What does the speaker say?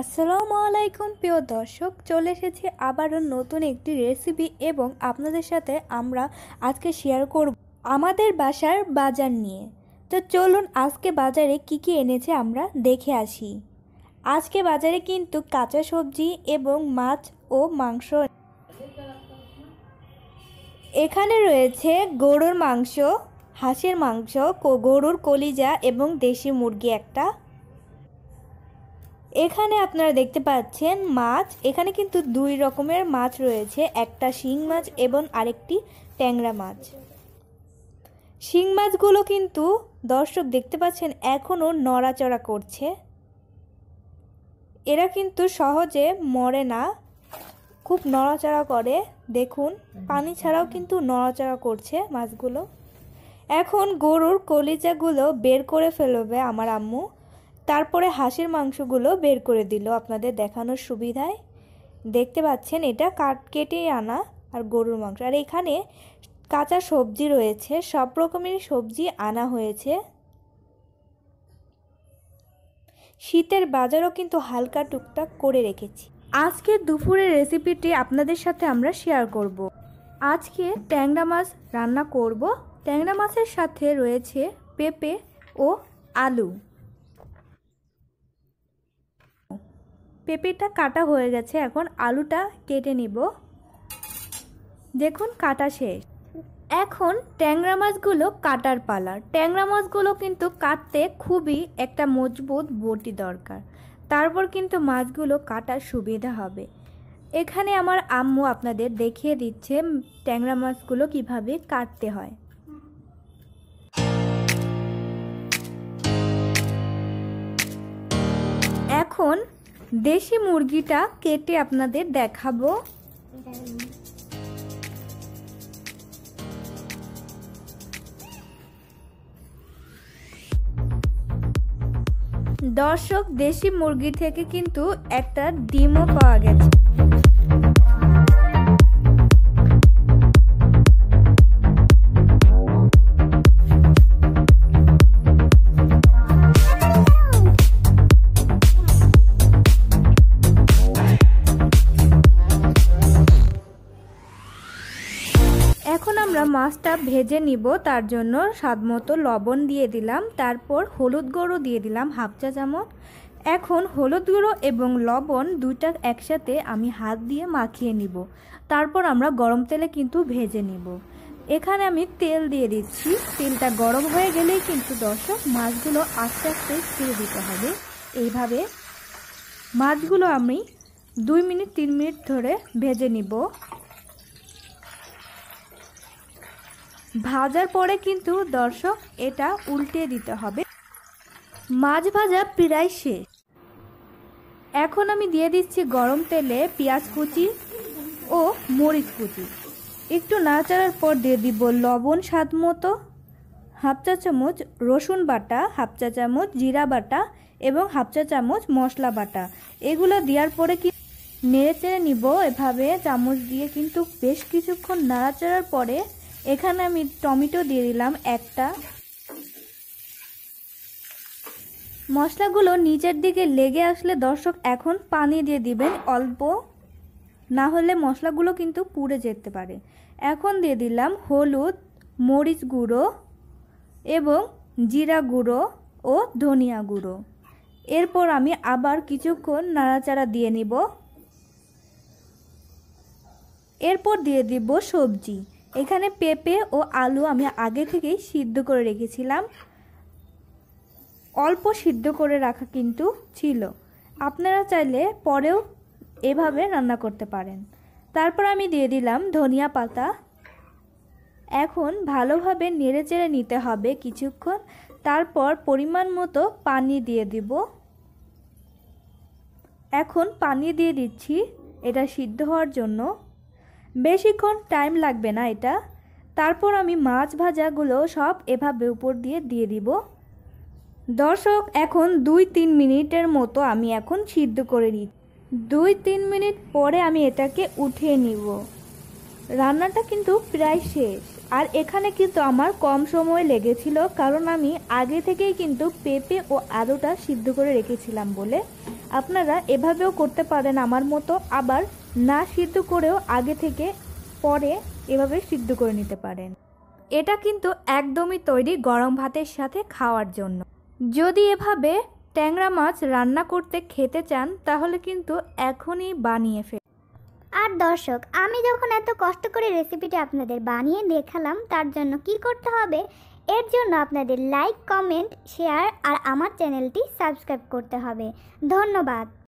আসসালামু আলাইকুম প্রিয় দর্শক চলে এসেছি আবারও নতুন একটি রেসিপি এবং আপনাদের সাথে আমরা আজকে শেয়ার করব আমাদের বাসার বাজার নিয়ে তো চলুন আজকে বাজারে কি কি এনেছে আমরা দেখে আসি আজকে বাজারে কিন্তু কাঁচা সবজি এবং মাছ ও মাংস এখানে রয়েছে গরুর মাংস হাঁসের মাংস গরুর কলিজা এবং দেশি মুরগি একটা এখানে আপনারা দেখতে পাচ্ছেন মাছ এখানে কিন্তু দুই রকমের মাছ রয়েছে একটা শিং মাছ এবং আরেকটি ট্যাংরা মাছ শিং মাছগুলো কিন্তু দর্শক দেখতে পাচ্ছেন এখনও নড়াচড়া করছে এরা কিন্তু সহজে মরে না খুব নড়াচড়া করে দেখুন পানি ছাড়াও কিন্তু নড়াচড়া করছে মাছগুলো এখন গরুর কলিজাগুলো বের করে ফেলবে আমার আম্মু তারপরে হাঁসের মাংসগুলো বের করে দিল আপনাদের দেখানোর সুবিধায় দেখতে পাচ্ছেন এটা কাট কেটে আনা আর গরুর মাংস আর এখানে কাঁচা সবজি রয়েছে সব রকমের সবজি আনা হয়েছে শীতের বাজারও কিন্তু হালকা টুকটাক করে রেখেছি আজকে দুপুরের রেসিপিটি আপনাদের সাথে আমরা শেয়ার করব। আজকে ট্যাংরা মাছ রান্না করব ট্যাংরা মাছের সাথে রয়েছে পেঁপে ও আলু পেঁপেটা কাটা হয়ে গেছে এখন আলুটা কেটে নিব দেখুন কাটা শেষ এখন ট্যাংরা মাছগুলো কাটার পালা ট্যাংরা মাছগুলো কিন্তু কাটতে খুবই একটা মজবুত বটি দরকার তারপর কিন্তু মাছগুলো কাটার সুবিধা হবে এখানে আমার আম্মু আপনাদের দেখিয়ে দিচ্ছে ট্যাংরা মাছগুলো কিভাবে কাটতে হয় এখন দেশি মুরগিটা কেটে আপনাদের দেখাবো দর্শক দেশি মুরগি থেকে কিন্তু একটা ডিমও পাওয়া গেছে মাছটা ভেজে নিব তার জন্য স্বাদমতো লবণ দিয়ে দিলাম তারপর হলুদ গুঁড়ো দিয়ে দিলাম হাফ চা চামচ এখন হলুদ গুঁড়ো এবং লবণ দুইটা একসাথে আমি হাত দিয়ে মাখিয়ে নিব তারপর আমরা গরম তেলে কিন্তু ভেজে নিব এখানে আমি তেল দিয়ে দিচ্ছি তেলটা গরম হয়ে গেলেই কিন্তু দর্শক মাছগুলো আস্তে আস্তে ছেড়ে দিতে হবে এইভাবে মাছগুলো আমি দুই মিনিট তিন মিনিট ধরে ভেজে নিব ভাজার পরে কিন্তু দর্শক এটা উল্টে দিতে হবে মাছ ভাজা প্রায় শেষ এখন আমি দিয়ে দিচ্ছি গরম তেলে পেঁয়াজ কুচি ও মরিচ কুচি একটু নাড়াচাড়ার পর দিয়ে দিব লবণ স্বাদ মতো হাফ চা চামচ রসুন বাটা হাফ চা চামচ জিরা বাটা এবং হাফ চা চামচ মশলা বাটা এগুলো দেওয়ার পরে কি নেড়ে চেড়ে নিব এভাবে চামচ দিয়ে কিন্তু বেশ কিছুক্ষণ নাড়াচাড়ার পরে এখানে আমি টমেটো দিয়ে দিলাম একটা মশলাগুলো নিচের দিকে লেগে আসলে দর্শক এখন পানি দিয়ে দিবেন অল্প না হলে মশলাগুলো কিন্তু পুড়ে যেতে পারে এখন দিয়ে দিলাম হলুদ মরিচ গুঁড়ো এবং জিরা গুঁড়ো ও ধনিয়া গুঁড়ো এরপর আমি আবার কিছুক্ষণ নাড়াচাড়া দিয়ে নিব এরপর দিয়ে দিব সবজি এখানে পেঁপে ও আলু আমি আগে থেকেই সিদ্ধ করে রেখেছিলাম অল্প সিদ্ধ করে রাখা কিন্তু ছিল আপনারা চাইলে পরেও এভাবে রান্না করতে পারেন তারপর আমি দিয়ে দিলাম ধনিয়া পাতা এখন ভালোভাবে নেড়েচেড়ে নিতে হবে কিছুক্ষণ তারপর পরিমাণ মতো পানি দিয়ে দিব এখন পানি দিয়ে দিচ্ছি এটা সিদ্ধ হওয়ার জন্য বেশিক্ষণ টাইম লাগবে না এটা তারপর আমি মাছ ভাজাগুলো সব এভাবে উপর দিয়ে দিয়ে দিব দর্শক এখন দুই তিন মিনিটের মতো আমি এখন সিদ্ধ করে নিই দুই তিন মিনিট পরে আমি এটাকে উঠিয়ে নিব রান্নাটা কিন্তু প্রায় শেষ আর এখানে কিন্তু আমার কম সময় লেগেছিল কারণ আমি আগে থেকেই কিন্তু পেঁপে ও আলুটা সিদ্ধ করে রেখেছিলাম বলে আপনারা এভাবেও করতে পারেন আমার মতো আবার না সিদ্ধ করেও আগে থেকে পরে এভাবে সিদ্ধ করে নিতে পারেন এটা কিন্তু একদমই তৈরি গরম ভাতের সাথে খাওয়ার জন্য যদি এভাবে ট্যাংরা মাছ রান্না করতে খেতে চান তাহলে কিন্তু এখনই বানিয়ে ফেল আর দর্শক আমি যখন এত কষ্ট করে রেসিপিটি আপনাদের বানিয়ে দেখালাম তার জন্য কি করতে হবে এর জন্য আপনাদের লাইক কমেন্ট শেয়ার আর আমার চ্যানেলটি সাবস্ক্রাইব করতে হবে ধন্যবাদ